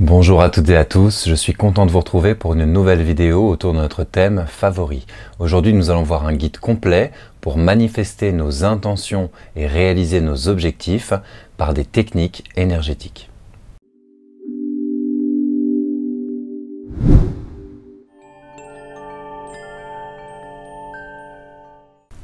Bonjour à toutes et à tous, je suis content de vous retrouver pour une nouvelle vidéo autour de notre thème favori. Aujourd'hui nous allons voir un guide complet pour manifester nos intentions et réaliser nos objectifs par des techniques énergétiques.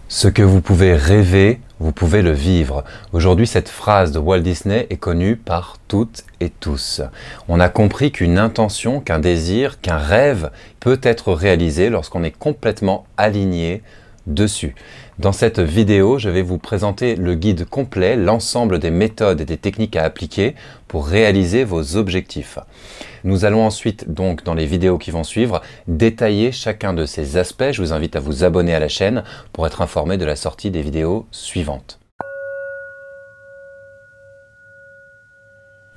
Ce que vous pouvez rêver, vous pouvez le vivre. Aujourd'hui, cette phrase de Walt Disney est connue par toutes et tous. On a compris qu'une intention, qu'un désir, qu'un rêve peut être réalisé lorsqu'on est complètement aligné dessus. Dans cette vidéo, je vais vous présenter le guide complet, l'ensemble des méthodes et des techniques à appliquer pour réaliser vos objectifs. Nous allons ensuite, donc, dans les vidéos qui vont suivre, détailler chacun de ces aspects. Je vous invite à vous abonner à la chaîne pour être informé de la sortie des vidéos suivantes.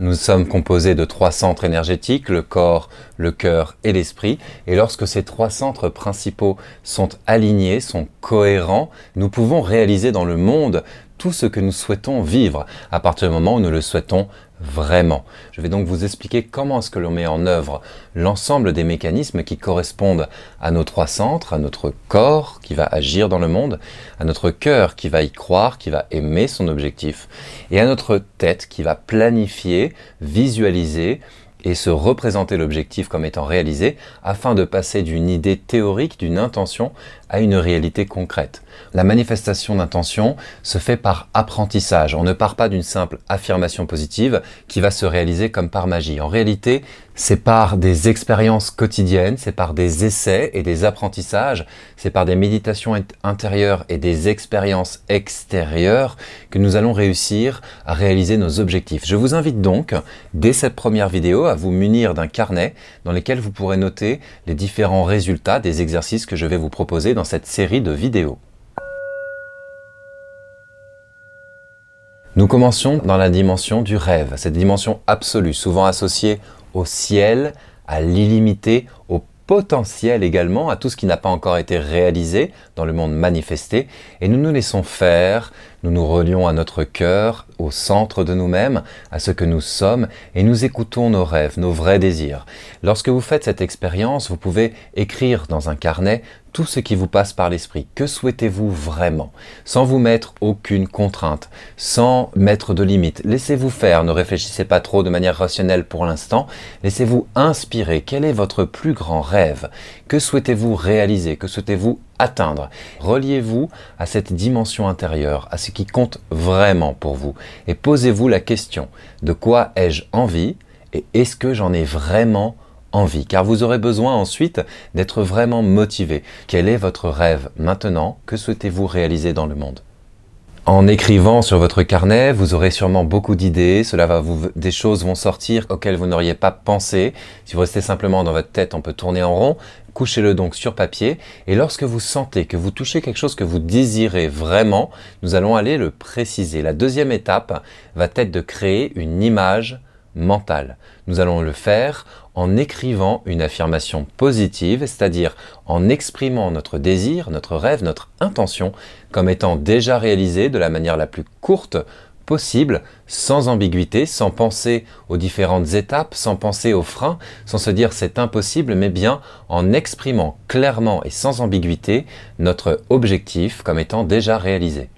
Nous sommes composés de trois centres énergétiques, le corps, le cœur et l'esprit. Et lorsque ces trois centres principaux sont alignés, sont cohérents, nous pouvons réaliser dans le monde tout ce que nous souhaitons vivre à partir du moment où nous le souhaitons vraiment. Je vais donc vous expliquer comment est-ce que l'on met en œuvre l'ensemble des mécanismes qui correspondent à nos trois centres, à notre corps qui va agir dans le monde, à notre cœur qui va y croire, qui va aimer son objectif, et à notre tête qui va planifier, visualiser et se représenter l'objectif comme étant réalisé afin de passer d'une idée théorique, d'une intention, à une réalité concrète. La manifestation d'intention se fait par apprentissage. On ne part pas d'une simple affirmation positive qui va se réaliser comme par magie. En réalité, c'est par des expériences quotidiennes, c'est par des essais et des apprentissages, c'est par des méditations intérieures et des expériences extérieures que nous allons réussir à réaliser nos objectifs. Je vous invite donc, dès cette première vidéo, à vous munir d'un carnet dans lequel vous pourrez noter les différents résultats des exercices que je vais vous proposer dans cette série de vidéos. Nous commencions dans la dimension du rêve, cette dimension absolue, souvent associée au ciel, à l'illimité, au potentiel également, à tout ce qui n'a pas encore été réalisé dans le monde manifesté, et nous nous laissons faire, nous nous relions à notre cœur, au centre de nous-mêmes, à ce que nous sommes, et nous écoutons nos rêves, nos vrais désirs. Lorsque vous faites cette expérience, vous pouvez écrire dans un carnet tout ce qui vous passe par l'esprit. Que souhaitez-vous vraiment Sans vous mettre aucune contrainte, sans mettre de limite. Laissez-vous faire, ne réfléchissez pas trop de manière rationnelle pour l'instant. Laissez-vous inspirer. Quel est votre plus grand rêve Que souhaitez-vous réaliser Que souhaitez-vous atteindre Reliez-vous à cette dimension intérieure, à ce qui compte vraiment pour vous. Et posez-vous la question, de quoi ai-je envie Et est-ce que j'en ai vraiment car vous aurez besoin ensuite d'être vraiment motivé. Quel est votre rêve maintenant Que souhaitez-vous réaliser dans le monde en écrivant sur votre carnet, vous aurez sûrement beaucoup d'idées, cela va vous, des choses vont sortir auxquelles vous n'auriez pas pensé. Si vous restez simplement dans votre tête, on peut tourner en rond. Couchez-le donc sur papier et lorsque vous sentez que vous touchez quelque chose que vous désirez vraiment, nous allons aller le préciser. La deuxième étape va être de créer une image mental. Nous allons le faire en écrivant une affirmation positive, c'est-à-dire en exprimant notre désir, notre rêve, notre intention comme étant déjà réalisé de la manière la plus courte possible, sans ambiguïté, sans penser aux différentes étapes, sans penser aux freins, sans se dire c'est impossible, mais bien en exprimant clairement et sans ambiguïté notre objectif comme étant déjà réalisé.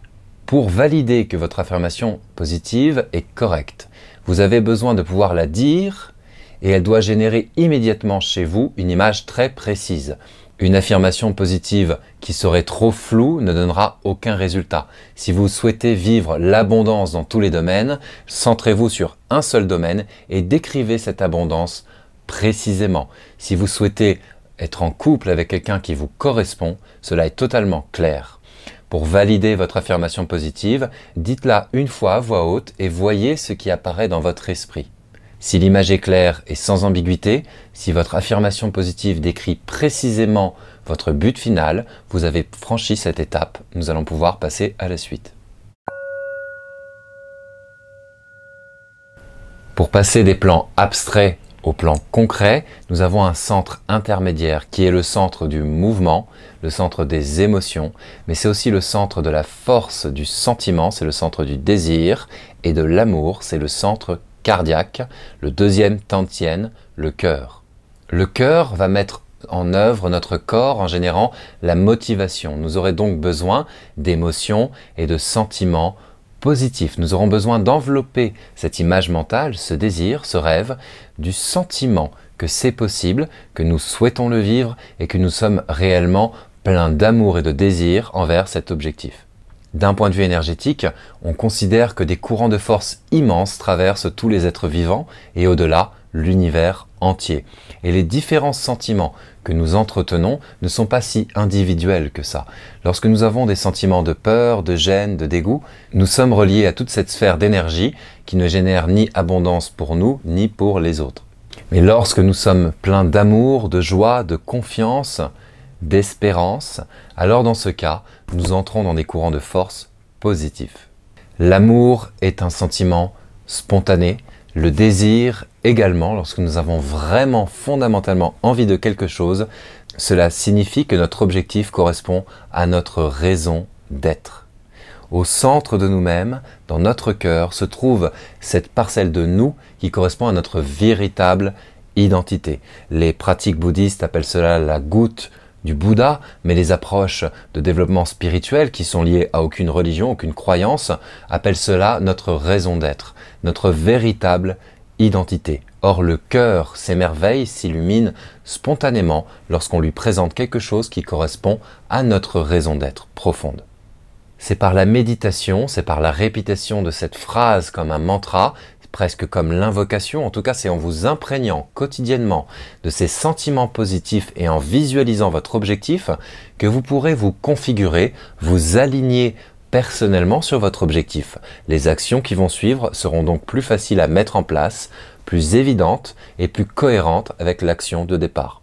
Pour valider que votre affirmation positive est correcte, vous avez besoin de pouvoir la dire et elle doit générer immédiatement chez vous une image très précise. Une affirmation positive qui serait trop floue ne donnera aucun résultat. Si vous souhaitez vivre l'abondance dans tous les domaines, centrez-vous sur un seul domaine et décrivez cette abondance précisément. Si vous souhaitez être en couple avec quelqu'un qui vous correspond, cela est totalement clair. Pour valider votre affirmation positive, dites-la une fois à voix haute et voyez ce qui apparaît dans votre esprit. Si l'image est claire et sans ambiguïté, si votre affirmation positive décrit précisément votre but final, vous avez franchi cette étape. Nous allons pouvoir passer à la suite. Pour passer des plans abstraits au plan concret, nous avons un centre intermédiaire qui est le centre du mouvement, le centre des émotions, mais c'est aussi le centre de la force du sentiment, c'est le centre du désir, et de l'amour, c'est le centre cardiaque, le deuxième tantienne, le cœur. Le cœur va mettre en œuvre notre corps en générant la motivation. Nous aurons donc besoin d'émotions et de sentiments positif. Nous aurons besoin d'envelopper cette image mentale, ce désir, ce rêve, du sentiment que c'est possible, que nous souhaitons le vivre et que nous sommes réellement pleins d'amour et de désir envers cet objectif. D'un point de vue énergétique, on considère que des courants de force immenses traversent tous les êtres vivants et au-delà, l'univers entier. Et les différents sentiments que nous entretenons ne sont pas si individuels que ça. Lorsque nous avons des sentiments de peur, de gêne, de dégoût, nous sommes reliés à toute cette sphère d'énergie qui ne génère ni abondance pour nous, ni pour les autres. Mais lorsque nous sommes pleins d'amour, de joie, de confiance, d'espérance, alors dans ce cas, nous entrons dans des courants de force positifs. L'amour est un sentiment spontané, le désir également, lorsque nous avons vraiment fondamentalement envie de quelque chose, cela signifie que notre objectif correspond à notre raison d'être. Au centre de nous-mêmes, dans notre cœur, se trouve cette parcelle de nous qui correspond à notre véritable identité. Les pratiques bouddhistes appellent cela la goutte du Bouddha, mais les approches de développement spirituel qui sont liées à aucune religion, aucune croyance, appellent cela notre raison d'être, notre véritable identité. Or le cœur s'émerveille, s'illumine spontanément lorsqu'on lui présente quelque chose qui correspond à notre raison d'être profonde. C'est par la méditation, c'est par la répétition de cette phrase comme un mantra presque comme l'invocation, en tout cas c'est en vous imprégnant quotidiennement de ces sentiments positifs et en visualisant votre objectif que vous pourrez vous configurer, vous aligner personnellement sur votre objectif. Les actions qui vont suivre seront donc plus faciles à mettre en place, plus évidentes et plus cohérentes avec l'action de départ.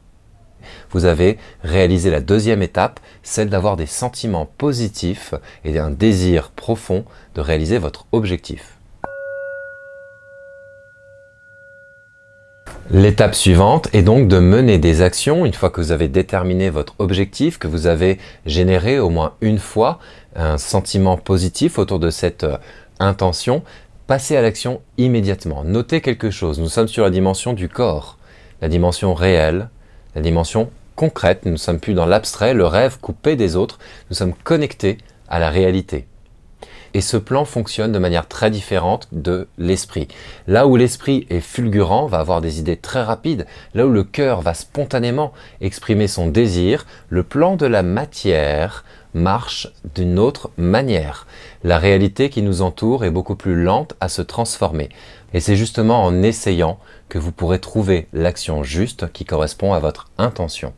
Vous avez réalisé la deuxième étape, celle d'avoir des sentiments positifs et un désir profond de réaliser votre objectif. L'étape suivante est donc de mener des actions une fois que vous avez déterminé votre objectif, que vous avez généré au moins une fois un sentiment positif autour de cette euh, intention. Passez à l'action immédiatement. Notez quelque chose. Nous sommes sur la dimension du corps, la dimension réelle, la dimension concrète. Nous ne sommes plus dans l'abstrait, le rêve coupé des autres. Nous sommes connectés à la réalité. Et ce plan fonctionne de manière très différente de l'esprit. Là où l'esprit est fulgurant, va avoir des idées très rapides, là où le cœur va spontanément exprimer son désir, le plan de la matière marche d'une autre manière. La réalité qui nous entoure est beaucoup plus lente à se transformer. Et c'est justement en essayant que vous pourrez trouver l'action juste qui correspond à votre intention.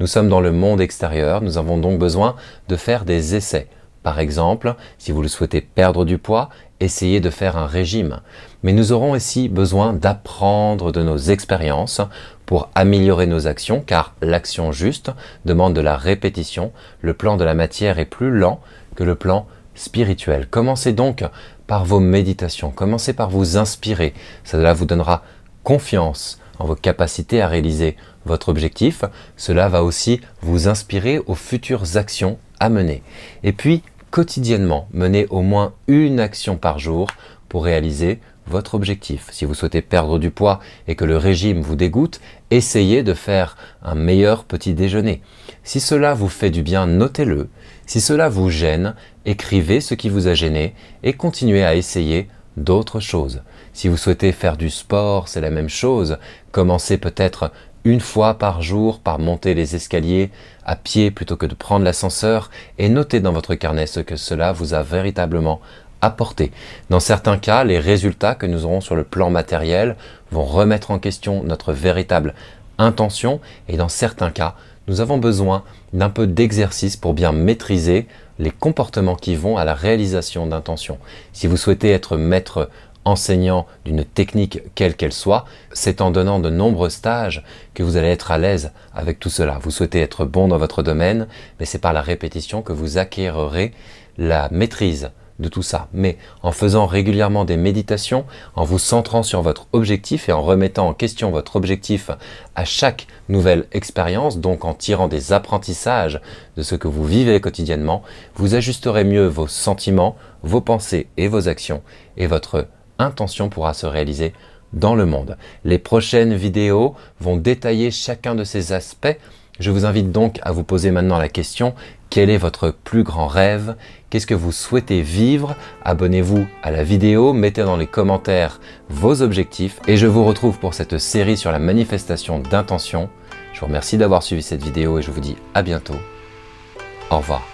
Nous sommes dans le monde extérieur, nous avons donc besoin de faire des essais. Par exemple, si vous le souhaitez perdre du poids, essayez de faire un régime. Mais nous aurons aussi besoin d'apprendre de nos expériences pour améliorer nos actions, car l'action juste demande de la répétition. Le plan de la matière est plus lent que le plan spirituel. Commencez donc par vos méditations, commencez par vous inspirer. Cela vous donnera confiance en vos capacités à réaliser votre objectif. Cela va aussi vous inspirer aux futures actions à mener. Et puis, quotidiennement, menez au moins une action par jour pour réaliser votre objectif. Si vous souhaitez perdre du poids et que le régime vous dégoûte, essayez de faire un meilleur petit déjeuner. Si cela vous fait du bien, notez-le. Si cela vous gêne, écrivez ce qui vous a gêné et continuez à essayer d'autres choses. Si vous souhaitez faire du sport, c'est la même chose. Commencez peut-être une fois par jour par monter les escaliers à pied plutôt que de prendre l'ascenseur et notez dans votre carnet ce que cela vous a véritablement apporté. Dans certains cas, les résultats que nous aurons sur le plan matériel vont remettre en question notre véritable intention et dans certains cas, nous avons besoin d'un peu d'exercice pour bien maîtriser les comportements qui vont à la réalisation d'intentions. Si vous souhaitez être maître enseignant d'une technique quelle qu'elle soit, c'est en donnant de nombreux stages que vous allez être à l'aise avec tout cela. Vous souhaitez être bon dans votre domaine, mais c'est par la répétition que vous acquérerez la maîtrise de tout ça. Mais en faisant régulièrement des méditations, en vous centrant sur votre objectif et en remettant en question votre objectif à chaque nouvelle expérience, donc en tirant des apprentissages de ce que vous vivez quotidiennement, vous ajusterez mieux vos sentiments, vos pensées et vos actions et votre intention pourra se réaliser dans le monde. Les prochaines vidéos vont détailler chacun de ces aspects. Je vous invite donc à vous poser maintenant la question, quel est votre plus grand rêve Qu'est-ce que vous souhaitez vivre Abonnez-vous à la vidéo, mettez dans les commentaires vos objectifs et je vous retrouve pour cette série sur la manifestation d'intention. Je vous remercie d'avoir suivi cette vidéo et je vous dis à bientôt. Au revoir.